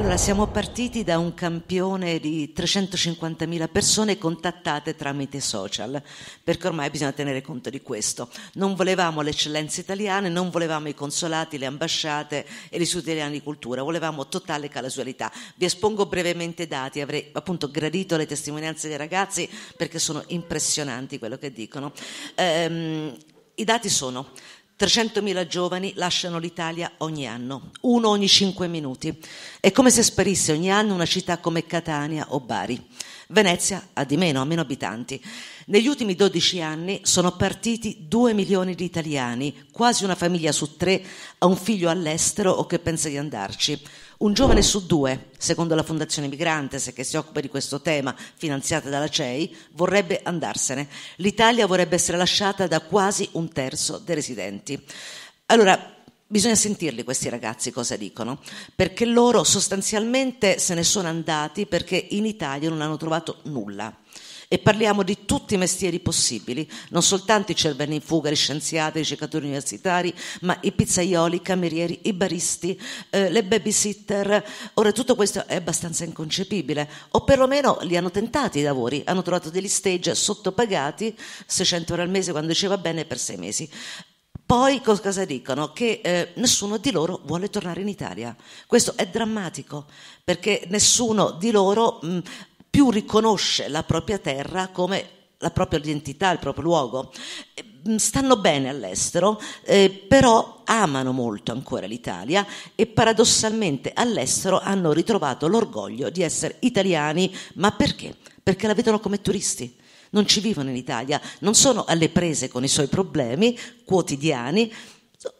Allora, siamo partiti da un campione di 350.000 persone contattate tramite social, perché ormai bisogna tenere conto di questo. Non volevamo le eccellenze italiane, non volevamo i consolati, le ambasciate e gli studi italiani di cultura, volevamo totale casualità. Vi espongo brevemente i dati, avrei appunto gradito le testimonianze dei ragazzi perché sono impressionanti quello che dicono. Ehm, I dati sono 300.000 giovani lasciano l'Italia ogni anno, uno ogni cinque minuti. È come se sparisse ogni anno una città come Catania o Bari. Venezia ha di meno, ha meno abitanti. Negli ultimi 12 anni sono partiti 2 milioni di italiani, quasi una famiglia su tre ha un figlio all'estero o che pensa di andarci. Un giovane su due, secondo la Fondazione Migrantes che si occupa di questo tema, finanziata dalla CEI, vorrebbe andarsene. L'Italia vorrebbe essere lasciata da quasi un terzo dei residenti. Allora, bisogna sentirli questi ragazzi cosa dicono, perché loro sostanzialmente se ne sono andati perché in Italia non hanno trovato nulla e parliamo di tutti i mestieri possibili, non soltanto i cervelli in fuga, gli scienziati, i ricercatori universitari, ma i pizzaioli, i camerieri, i baristi, eh, le babysitter. Ora tutto questo è abbastanza inconcepibile, o perlomeno li hanno tentati i lavori, hanno trovato degli stage sottopagati, 600 euro al mese quando diceva bene per sei mesi. Poi cosa dicono? Che eh, nessuno di loro vuole tornare in Italia. Questo è drammatico perché nessuno di loro mh, più riconosce la propria terra come la propria identità, il proprio luogo. Mm, stanno bene all'estero, eh, però amano molto ancora l'Italia e paradossalmente all'estero hanno ritrovato l'orgoglio di essere italiani, ma perché? Perché la vedono come turisti non ci vivono in Italia, non sono alle prese con i suoi problemi quotidiani,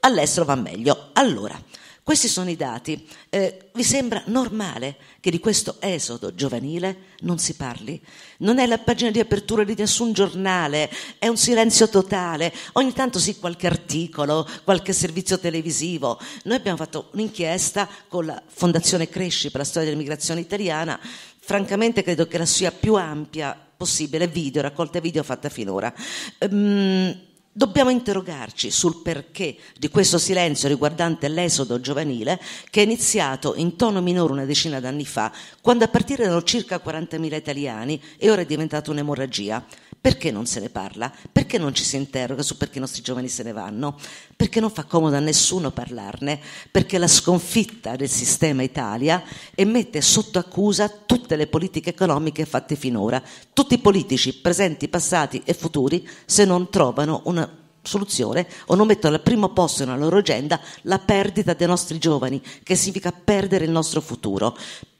all'estero va meglio. Allora, questi sono i dati. Eh, vi sembra normale che di questo esodo giovanile non si parli? Non è la pagina di apertura di nessun giornale, è un silenzio totale. Ogni tanto sì qualche articolo, qualche servizio televisivo. Noi abbiamo fatto un'inchiesta con la Fondazione Cresci per la storia dell'immigrazione italiana. Francamente credo che la sia più ampia possibile video, raccolta video fatta finora. Um, Dobbiamo interrogarci sul perché di questo silenzio riguardante l'esodo giovanile che è iniziato in tono minore una decina d'anni fa, quando a partire erano circa 40.000 italiani e ora è diventata un'emorragia. Perché non se ne parla? Perché non ci si interroga su perché i nostri giovani se ne vanno? Perché non fa comodo a nessuno parlarne? Perché la sconfitta del sistema Italia e mette sotto accusa tutte le politiche economiche fatte finora. Tutti i politici presenti, passati e futuri se non trovano una soluzione o non mettono al primo posto nella loro agenda la perdita dei nostri giovani, che significa perdere il nostro futuro.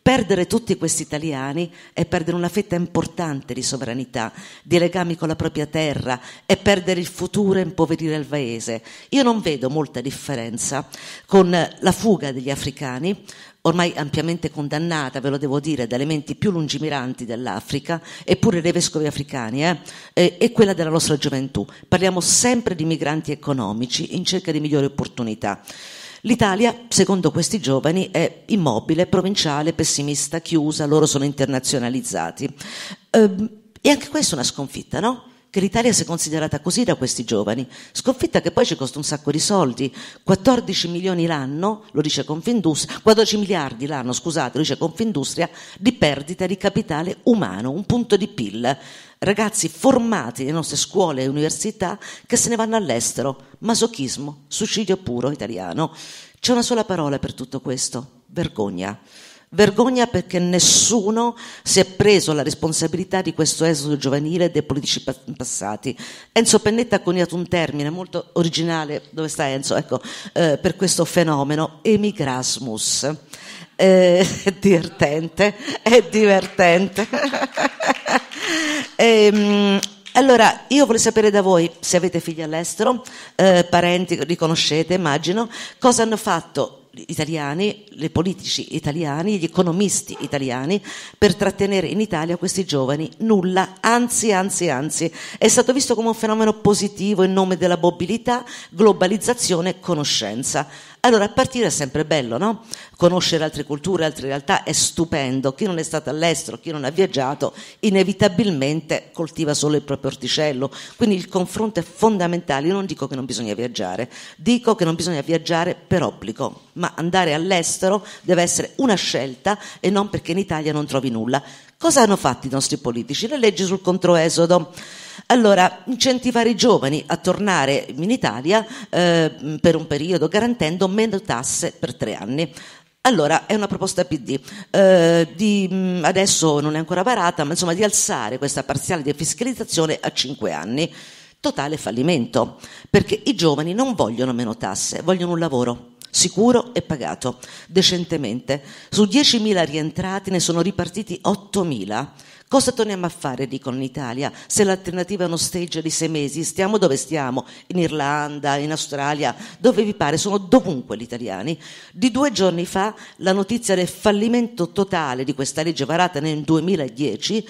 Perdere tutti questi italiani è perdere una fetta importante di sovranità, di legami con la propria terra, è perdere il futuro e impoverire il paese. Io non vedo molta differenza con la fuga degli africani, ormai ampiamente condannata, ve lo devo dire, da elementi più lungimiranti dell'Africa, eppure dei vescovi africani, eh, e quella della nostra gioventù. Parliamo sempre di migranti economici in cerca di migliori opportunità. L'Italia, secondo questi giovani, è immobile, provinciale, pessimista, chiusa, loro sono internazionalizzati. Ehm, e anche questa è una sconfitta, no? Che l'Italia sia considerata così da questi giovani. Sconfitta che poi ci costa un sacco di soldi. 14 milioni l'anno, lo dice Confindustria, 14 miliardi l'anno, scusate, lo dice Confindustria, di perdita di capitale umano, un punto di PIL ragazzi formati nelle nostre scuole e università che se ne vanno all'estero. Masochismo, suicidio puro italiano. C'è una sola parola per tutto questo, vergogna. Vergogna perché nessuno si è preso la responsabilità di questo esodo giovanile dei politici passati. Enzo Pennetta ha coniato un termine molto originale, dove sta Enzo? Ecco, eh, per questo fenomeno, emigrasmus. Eh, è divertente, è divertente. Ehm, allora, io vorrei sapere da voi, se avete figli all'estero, eh, parenti, li conoscete, immagino, cosa hanno fatto gli italiani, i politici italiani, gli economisti italiani per trattenere in Italia questi giovani? Nulla, anzi, anzi, anzi. È stato visto come un fenomeno positivo in nome della mobilità, globalizzazione, e conoscenza. Allora, partire è sempre bello, no? Conoscere altre culture, altre realtà è stupendo. Chi non è stato all'estero, chi non ha viaggiato, inevitabilmente coltiva solo il proprio orticello. Quindi il confronto è fondamentale. Io non dico che non bisogna viaggiare, dico che non bisogna viaggiare per obbligo, ma andare all'estero deve essere una scelta e non perché in Italia non trovi nulla. Cosa hanno fatto i nostri politici? Le leggi sul controesodo allora, incentivare i giovani a tornare in Italia eh, per un periodo garantendo meno tasse per tre anni. Allora, è una proposta PD, eh, di, mm, adesso non è ancora varata, ma insomma di alzare questa parziale defiscalizzazione a cinque anni. Totale fallimento, perché i giovani non vogliono meno tasse, vogliono un lavoro sicuro e pagato decentemente. Su 10.000 rientrati ne sono ripartiti 8.000 Cosa torniamo a fare, dicono in Italia, se l'alternativa è uno stage di sei mesi? Stiamo dove stiamo, in Irlanda, in Australia, dove vi pare, sono dovunque gli italiani. Di due giorni fa la notizia del fallimento totale di questa legge varata nel 2010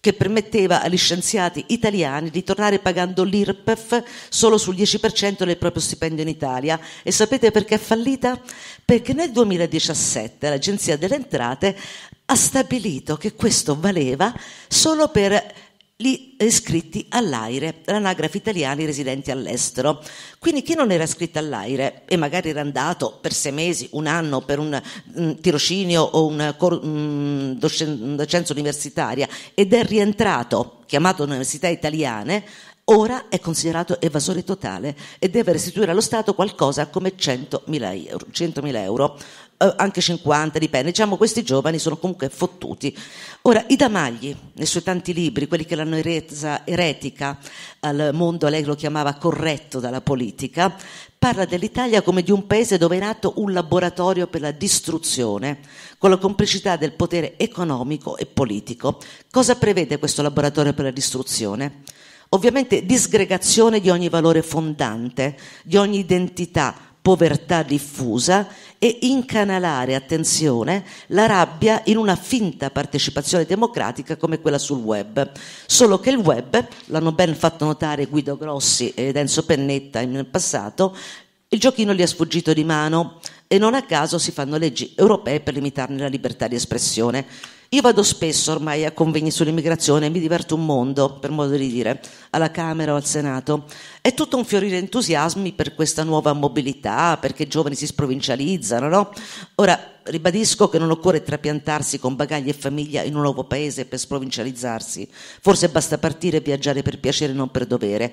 che permetteva agli scienziati italiani di tornare pagando l'IRPEF solo sul 10% del proprio stipendio in Italia. E sapete perché è fallita? Perché nel 2017 l'Agenzia delle Entrate ha stabilito che questo valeva solo per gli iscritti all'AIRE, l'anagrafe italiani residenti all'estero. Quindi chi non era iscritto all'AIRE e magari era andato per sei mesi, un anno, per un, un mm, tirocinio o una um, mm, docenza universitaria ed è rientrato, chiamato università italiane, ora è considerato evasore totale e deve restituire allo Stato qualcosa come 100.000 euro. 100.000 euro. Eh, anche 50, dipende. Diciamo questi giovani sono comunque fottuti. Ora, Ida Magli, nei suoi tanti libri, quelli che l'hanno resa eretica al mondo, lei lo chiamava corretto dalla politica, parla dell'Italia come di un paese dove è nato un laboratorio per la distruzione, con la complicità del potere economico e politico. Cosa prevede questo laboratorio per la distruzione? Ovviamente disgregazione di ogni valore fondante, di ogni identità, povertà diffusa e incanalare, attenzione, la rabbia in una finta partecipazione democratica come quella sul web. Solo che il web, l'hanno ben fatto notare Guido Grossi ed Enzo Pennetta in passato, il giochino gli è sfuggito di mano e non a caso si fanno leggi europee per limitarne la libertà di espressione. Io vado spesso ormai a convegni sull'immigrazione, mi diverto un mondo, per modo di dire, alla Camera o al Senato. È tutto un fiorire entusiasmi per questa nuova mobilità, perché i giovani si sprovincializzano, no? Ora, ribadisco che non occorre trapiantarsi con bagagli e famiglia in un nuovo paese per sprovincializzarsi. Forse basta partire e viaggiare per piacere, non per dovere.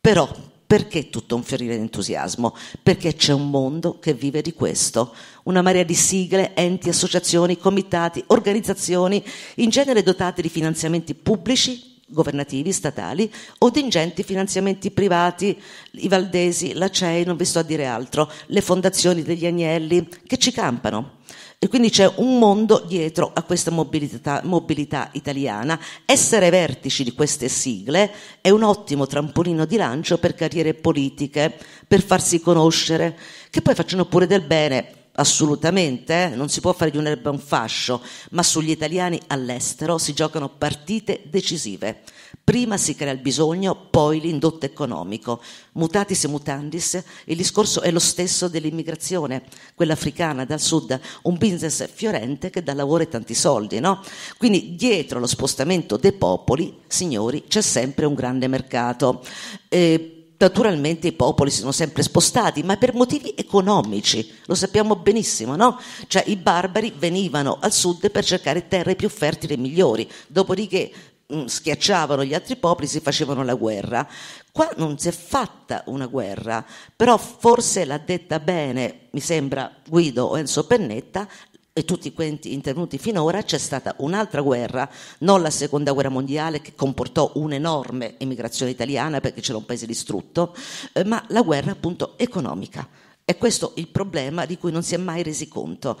Però perché tutto un fiorire di entusiasmo? Perché c'è un mondo che vive di questo. Una marea di sigle, enti, associazioni, comitati, organizzazioni, in genere dotate di finanziamenti pubblici governativi, statali o di ingenti finanziamenti privati, i Valdesi, la CEI, non vi sto a dire altro, le fondazioni degli agnelli che ci campano. E quindi c'è un mondo dietro a questa mobilità, mobilità, italiana. Essere vertici di queste sigle è un ottimo trampolino di lancio per carriere politiche, per farsi conoscere, che poi facciano pure del bene assolutamente, eh? non si può fare di un'erba un fascio, ma sugli italiani all'estero si giocano partite decisive. Prima si crea il bisogno, poi l'indotto economico. Mutatis e mutandis, il discorso è lo stesso dell'immigrazione, quella africana dal sud, un business fiorente che dà lavoro e tanti soldi, no? Quindi dietro lo spostamento dei popoli, signori, c'è sempre un grande mercato. Eh, naturalmente i popoli si sono sempre spostati, ma per motivi economici, lo sappiamo benissimo, no? Cioè i barbari venivano al sud per cercare terre più fertili e migliori, dopodiché mh, mm, schiacciavano gli altri popoli, e si facevano la guerra. Qua non si è fatta una guerra, però forse l'ha detta bene, mi sembra Guido o Enzo Pennetta, e tutti quanti intervenuti finora c'è stata un'altra guerra, non la seconda guerra mondiale che comportò un'enorme emigrazione italiana perché c'era un paese distrutto, eh, ma la guerra appunto economica. E questo è il problema di cui non si è mai resi conto.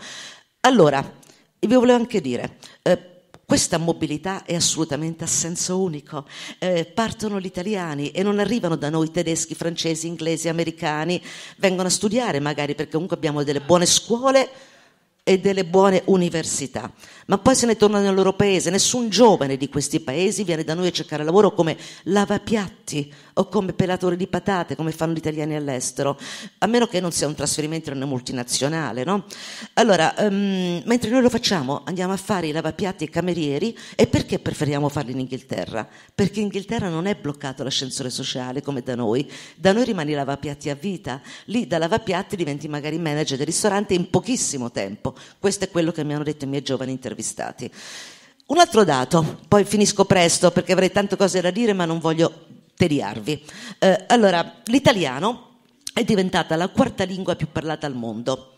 Allora, vi volevo anche dire, eh, questa mobilità è assolutamente a senso unico. Eh, partono gli italiani e non arrivano da noi tedeschi, francesi, inglesi, americani, vengono a studiare magari perché comunque abbiamo delle buone scuole e delle buone università, ma poi se ne tornano nel loro paese, nessun giovane di questi paesi viene da noi a cercare lavoro come lavapiatti o come pelatore di patate, come fanno gli italiani all'estero, a meno che non sia un trasferimento in una multinazionale, no? Allora, um, mentre noi lo facciamo, andiamo a fare i lavapiatti e i camerieri e perché preferiamo farli in Inghilterra? Perché in Inghilterra non è bloccato l'ascensore sociale come da noi, da noi rimani lavapiatti a vita, lì da lavapiatti diventi magari manager del ristorante in pochissimo tempo questo è quello che mi hanno detto i miei giovani intervistati. Un altro dato, poi finisco presto perché avrei tante cose da dire ma non voglio tediarvi. Eh, allora, l'italiano è diventata la quarta lingua più parlata al mondo.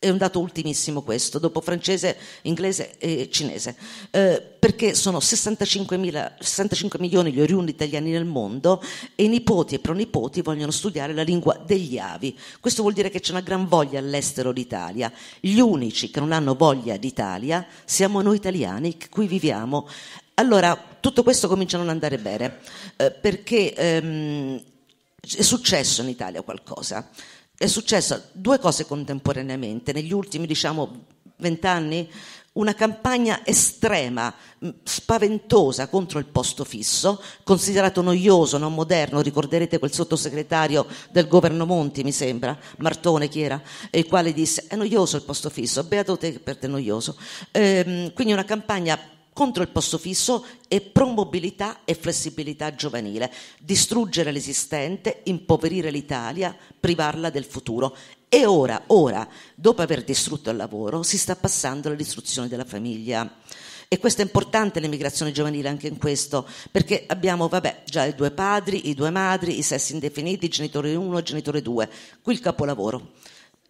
È un dato ultimissimo questo, dopo francese, inglese e cinese, eh, perché sono 65, 65 milioni gli oriundi italiani nel mondo e i nipoti e pronipoti vogliono studiare la lingua degli avi. Questo vuol dire che c'è una gran voglia all'estero d'Italia. Gli unici che non hanno voglia d'Italia siamo noi italiani che qui viviamo. Allora, tutto questo comincia a non andare bene, eh, perché ehm, è successo in Italia qualcosa è successa due cose contemporaneamente negli ultimi, diciamo, vent'anni una campagna estrema, spaventosa contro il posto fisso, considerato noioso, non moderno, ricorderete quel sottosegretario del governo Monti, mi sembra, Martone chi era, il quale disse è noioso il posto fisso, beato te per te noioso. Ehm, quindi una campagna contro il posto fisso e promobilità e flessibilità giovanile, distruggere l'esistente, impoverire l'Italia, privarla del futuro. E ora, ora, dopo aver distrutto il lavoro, si sta passando alla distruzione della famiglia. E questo è importante l'immigrazione giovanile anche in questo, perché abbiamo vabbè, già i due padri, i due madri, i sessi indefiniti, genitore 1, genitore 2, qui il capolavoro.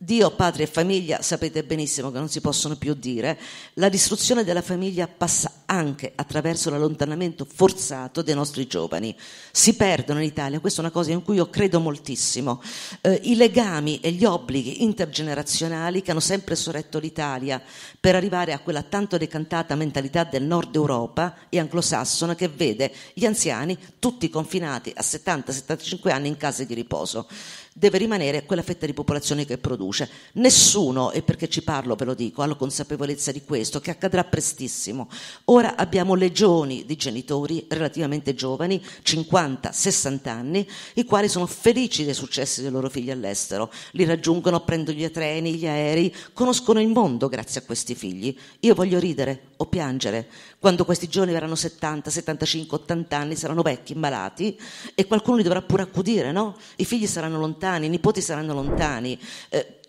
Dio, padre e famiglia sapete benissimo che non si possono più dire, la distruzione della famiglia passa anche attraverso l'allontanamento forzato dei nostri giovani. Si perdono in Italia, questa è una cosa in cui io credo moltissimo, eh, i legami e gli obblighi intergenerazionali che hanno sempre sorretto l'Italia per arrivare a quella tanto decantata mentalità del nord Europa e anglosassona che vede gli anziani tutti confinati a 70-75 anni in case di riposo deve rimanere quella fetta di popolazione che produce. Nessuno, e perché ci parlo ve lo dico, ha la consapevolezza di questo, che accadrà prestissimo. Ora abbiamo legioni di genitori relativamente giovani, 50-60 anni, i quali sono felici dei successi dei loro figli all'estero, li raggiungono, prendono gli treni, gli aerei, conoscono il mondo grazie a questi figli. Io voglio ridere o piangere quando questi giovani verranno 70, 75, 80 anni, saranno vecchi, malati e qualcuno li dovrà pure accudire, no? I figli saranno lontani lontani, i nipoti saranno lontani. Eh,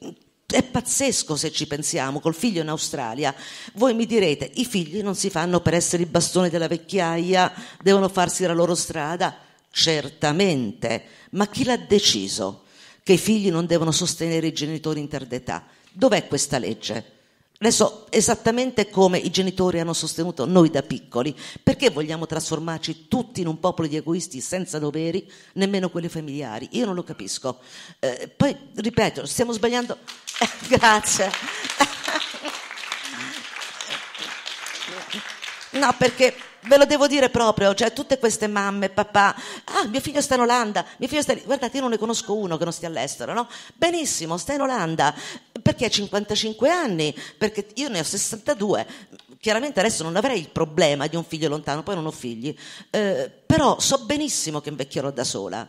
è pazzesco se ci pensiamo, col figlio in Australia, voi mi direte i figli non si fanno per essere i bastoni della vecchiaia, devono farsi la loro strada, certamente, ma chi l'ha deciso che i figli non devono sostenere i genitori in tarda età? Dov'è questa legge? Adesso esattamente come i genitori hanno sostenuto noi da piccoli, perché vogliamo trasformarci tutti in un popolo di egoisti senza doveri, nemmeno quelli familiari? Io non lo capisco. Eh, poi, ripeto, stiamo sbagliando. Eh, grazie. No, perché Ve lo devo dire proprio, cioè tutte queste mamme, papà, ah, mio figlio sta in Olanda, mio figlio sta... Guardate, io non ne conosco uno che non stia all'estero, no? Benissimo, sta in Olanda, perché ha 55 anni, perché io ne ho 62, chiaramente adesso non avrei il problema di un figlio lontano, poi non ho figli, eh, però so benissimo che invecchierò da sola.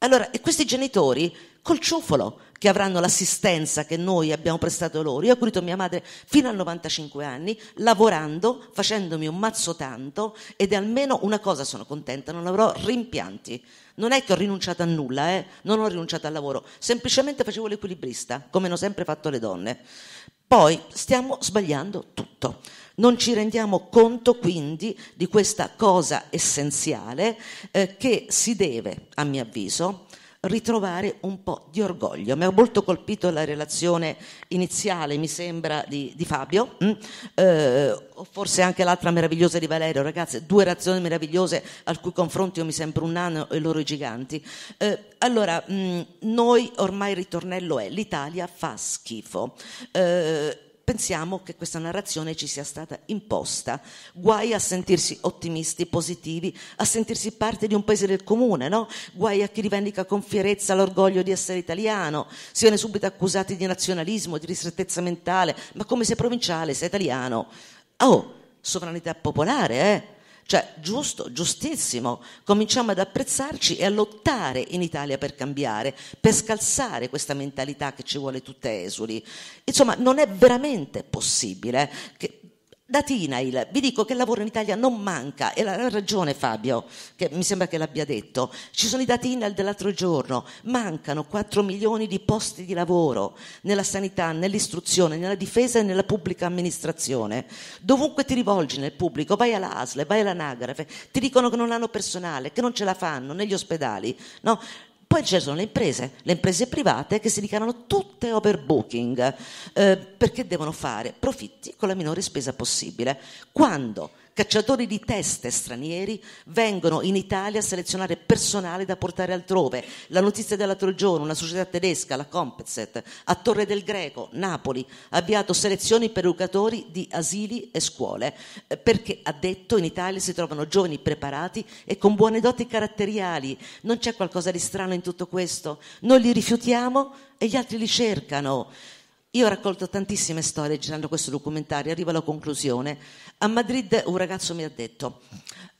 Allora, e questi genitori col ciufolo che avranno l'assistenza che noi abbiamo prestato loro. Io ho curito mia madre fino a 95 anni, lavorando, facendomi un mazzo tanto ed almeno una cosa sono contenta, non avrò rimpianti non è che ho rinunciato a nulla, eh? non ho rinunciato al lavoro, semplicemente facevo l'equilibrista, come hanno sempre fatto le donne. Poi stiamo sbagliando tutto. Non ci rendiamo conto quindi di questa cosa essenziale eh, che si deve, a mio avviso, ritrovare un po' di orgoglio. Mi ha molto colpito la relazione iniziale, mi sembra, di, di Fabio, mm? eh, forse anche l'altra meravigliosa di Valerio, ragazze, due razioni meravigliose al cui confronto io mi sembro un nano e loro i giganti. Eh, allora, mh, mm, noi ormai il ritornello è l'Italia fa schifo. Eh, pensiamo che questa narrazione ci sia stata imposta. Guai a sentirsi ottimisti, positivi, a sentirsi parte di un paese del comune, no? Guai a chi rivendica con fierezza l'orgoglio di essere italiano, si viene subito accusati di nazionalismo, di ristrettezza mentale, ma come sei provinciale, sei italiano. Ah, oh, sovranità popolare, eh? Cioè, giusto, giustissimo, cominciamo ad apprezzarci e a lottare in Italia per cambiare, per scalzare questa mentalità che ci vuole tutte esuli. Insomma, non è veramente possibile che Dati Inail, vi dico che il lavoro in Italia non manca e ha ragione Fabio, che mi sembra che l'abbia detto. Ci sono i dati Inail dell'altro giorno, mancano 4 milioni di posti di lavoro nella sanità, nell'istruzione, nella difesa e nella pubblica amministrazione. Dovunque ti rivolgi nel pubblico, vai all'ASLE, vai all'anagrafe, ti dicono che non hanno personale, che non ce la fanno negli ospedali. No? Poi ci sono le imprese, le imprese private che si dichiarano tutte overbooking eh, perché devono fare profitti con la minore spesa possibile. Quando cacciatori di teste stranieri vengono in Italia a selezionare personale da portare altrove. La notizia dell'altro giorno, una società tedesca, la Competset, a Torre del Greco, Napoli, ha avviato selezioni per educatori di asili e scuole, eh, perché ha detto in Italia si trovano giovani preparati e con buone doti caratteriali. Non c'è qualcosa di strano in tutto questo? Noi li rifiutiamo e gli altri li cercano. Io ho raccolto tantissime storie girando questo documentario, arrivo alla conclusione a Madrid un ragazzo mi ha detto,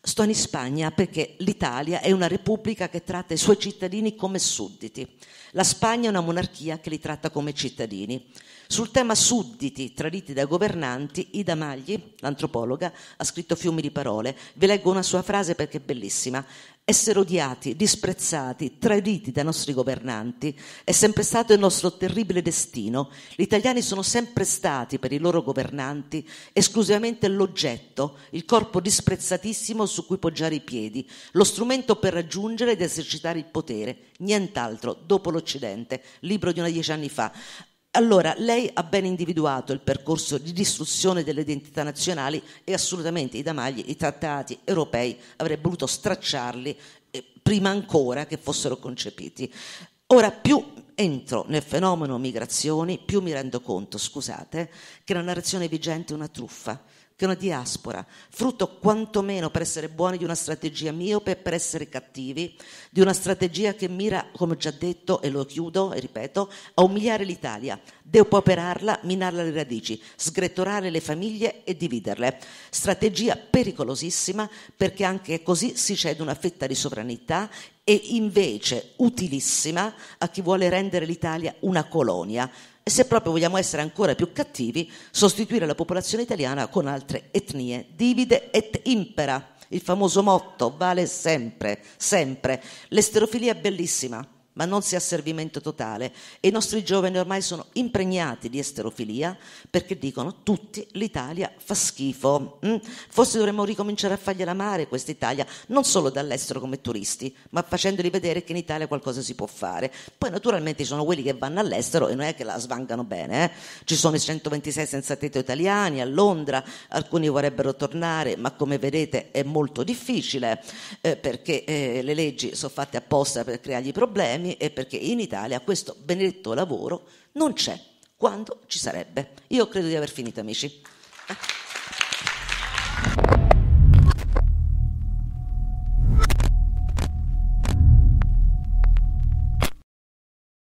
Sto in Spagna perché l'Italia è una repubblica che tratta i suoi cittadini come sudditi. La Spagna è una monarchia che li tratta come cittadini. Sul tema sudditi traditi dai governanti, Ida Magli, l'antropologa, ha scritto fiumi di parole. Vi leggo una sua frase perché è bellissima. Essere odiati, disprezzati, traditi dai nostri governanti è sempre stato il nostro terribile destino. Gli italiani sono sempre stati per i loro governanti esclusivamente l'oggetto, il corpo disprezzatissimo su cui poggiare i piedi, lo strumento per raggiungere ed esercitare il potere, nient'altro, dopo l'Occidente, libro di una dieci anni fa. Allora, lei ha ben individuato il percorso di distruzione delle identità nazionali e assolutamente i damagli, i trattati europei avrebbe voluto stracciarli eh, prima ancora che fossero concepiti. Ora, più entro nel fenomeno migrazioni, più mi rendo conto, scusate, che la narrazione vigente è una truffa che una diaspora, frutto quantomeno per essere buoni di una strategia miope, per essere cattivi, di una strategia che mira, come ho già detto, e lo chiudo e ripeto, a umiliare l'Italia, depauperarla, minarla alle radici, sgretolare le famiglie e dividerle. Strategia pericolosissima perché anche così si cede una fetta di sovranità e invece utilissima a chi vuole rendere l'Italia una colonia e se proprio vogliamo essere ancora più cattivi, sostituire la popolazione italiana con altre etnie. Divide et impera, il famoso motto vale sempre, sempre. L'esterofilia è bellissima, ma non si ha servimento totale e i nostri giovani ormai sono impregnati di esterofilia perché dicono tutti l'Italia fa schifo. Mm? Forse dovremmo ricominciare a fargliela amare questa Italia, non solo dall'estero come turisti, ma facendoli vedere che in Italia qualcosa si può fare. Poi naturalmente ci sono quelli che vanno all'estero e non è che la svangano bene, eh? ci sono i 126 senza tetto italiani a Londra, alcuni vorrebbero tornare, ma come vedete è molto difficile eh, perché eh, le leggi sono fatte apposta per creargli problemi anni è perché in Italia questo benedetto lavoro non c'è, quando ci sarebbe. Io credo di aver finito, amici.